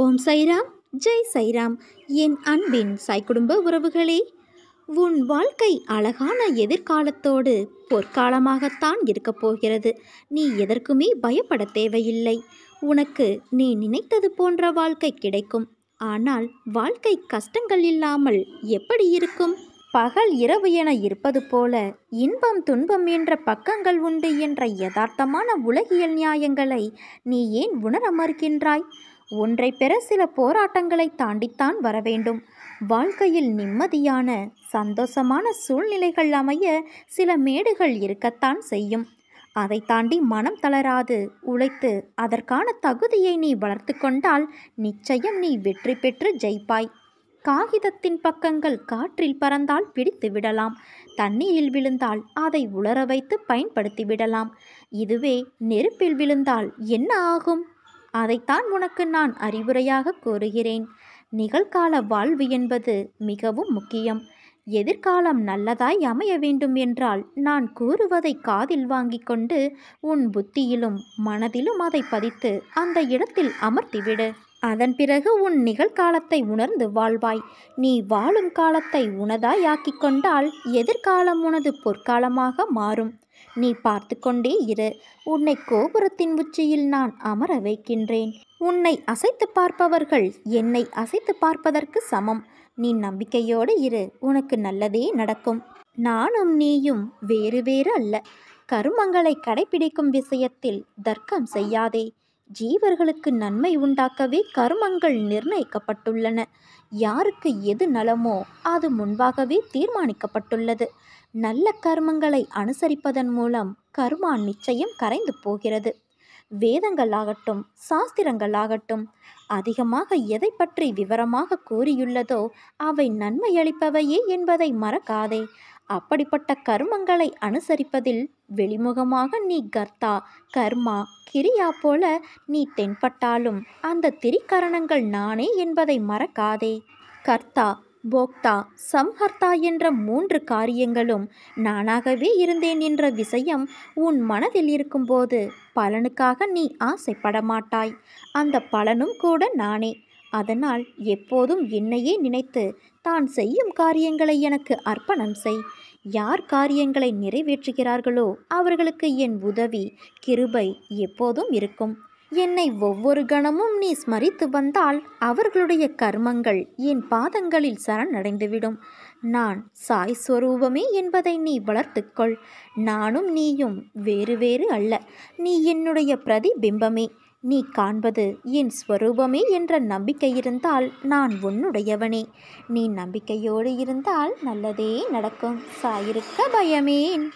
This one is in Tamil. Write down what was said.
ஓம் சைராம் ஜெய் சைராம் என் அன்பின் சாய் குடும்ப உறவுகளே உன் வாழ்க்கை அழகான எதிர்காலத்தோடு பொற்காலமாகத்தான் இருக்கப் போகிறது நீ எதற்குமே பயப்பட தேவையில்லை உனக்கு நீ நினைத்தது போன்ற வாழ்க்கை கிடைக்கும் ஆனால் வாழ்க்கை கஷ்டங்கள் இல்லாமல் எப்படி இருக்கும் பகல் இரவு என இருப்பது போல இன்பம் துன்பம் என்ற பக்கங்கள் உண்டு என்ற யதார்த்தமான உலகியல் நியாயங்களை நீ ஏன் உணர மறுக்கின்றாய் ஒன்றை பெற சில போராட்டங்களை தாண்டித்தான் வரவேண்டும் வாழ்க்கையில் நிம்மதியான சந்தோஷமான சூழ்நிலைகள் அமைய சில மேடுகள் இருக்கத்தான் செய்யும் அதை தாண்டி மனம் தளராது உழைத்து அதற்கான தகுதியை நீ வளர்த்து கொண்டால் நிச்சயம் நீ வெற்றி பெற்று ஜெயிப்பாய் காகிதத்தின் பக்கங்கள் காற்றில் பறந்தால் பிடித்து விடலாம் தண்ணீரில் விழுந்தால் அதை உலர வைத்து பயன்படுத்தி விடலாம் இதுவே நெருப்பில் விழுந்தால் என்ன ஆகும் அதைத்தான் உனக்கு நான் அறிவுரையாக கூறுகிறேன் நிகழ்கால வாழ்வு என்பது மிகவும் முக்கியம் எதிர்காலம் நல்லதாய் அமைய வேண்டும் என்றால் நான் கூறுவதை காதில் வாங்கி கொண்டு உன் புத்தியிலும் மனதிலும் அதை பதித்து அந்த இடத்தில் அமர்த்திவிடு அதன் பிறகு உன் நிகழ்காலத்தை உணர்ந்து வாழ்வாய் நீ வாழும் காலத்தை உனதாயாக்கிக் கொண்டால் எதிர்காலம் உனது பொற்காலமாக மாறும் நீ பார்த்து கொண்டே இரு உன்னை கோபுரத்தின் உச்சியில் நான் அமர வைக்கின்றேன் உன்னை அசைத்து பார்ப்பவர்கள் என்னை அசைத்து பார்ப்பதற்கு சமம் நீ நம்பிக்கையோடு இரு உனக்கு நல்லதே நடக்கும் நானும் நீயும் வேறு வேறு அல்ல கருமங்களை கடைபிடிக்கும் விஷயத்தில் தர்க்கம் செய்யாதே ஜீவர்களுக்கு நன்மை உண்டாக்கவே கர்மங்கள் நிர்ணயிக்கப்பட்டுள்ளன யாருக்கு எது நலமோ அது முன்பாகவே தீர்மானிக்கப்பட்டுள்ளது நல்ல கர்மங்களை அனுசரிப்பதன் மூலம் கர்மா நிச்சயம் கரைந்து போகிறது வேதங்கள் ஆகட்டும் சாஸ்திரங்கள் ஆகட்டும் அதிகமாக எதை பற்றி விவரமாக கூறியுள்ளதோ அவை நன்மையளிப்பவையே என்பதை மறக்காதே அப்படிப்பட்ட கர்மங்களை அனுசரிப்பதில் வெளிமுகமாக நீ கர்த்தா கர்மா கிரியா போல நீ தென்பட்டாலும் அந்த திரிகரணங்கள் நானே என்பதை மறக்காதே கர்த்தா போக்தா சம்ஹர்த்தா என்ற மூன்று காரியங்களும் நானாகவே இருந்தேன் என்ற விஷயம் உன் மனதில் இருக்கும்போது பலனுக்காக நீ ஆசைப்பட மாட்டாய் அந்த பலனும் கூட நானே அதனால் எப்போதும் என்னையே நினைத்து தான் செய்யும் காரியங்களை எனக்கு அர்ப்பணம் செய் யார் காரியங்களை நிறைவேற்றுகிறார்களோ அவர்களுக்கு என் உதவி கிருபை எப்போதும் இருக்கும் என்னை ஒவ்வொரு கணமும் நீ ஸ்மரித்து வந்தால் அவர்களுடைய கர்மங்கள் என் பாதங்களில் சரணடைந்துவிடும் நான் சாய் ஸ்வரூபமே என்பதை நீ வளர்த்துக்கொள் நானும் நீயும் வேறு வேறு அல்ல நீ என்னுடைய பிரதிபிம்பமே நீ காண்பது என் ஸ்வரூபமே என்ற நம்பிக்கை இருந்தால் நான் உன்னுடையவனே நீ நம்பிக்கையோடு இருந்தால் நல்லதே நடக்கும் சாயிருக்க பயமேன்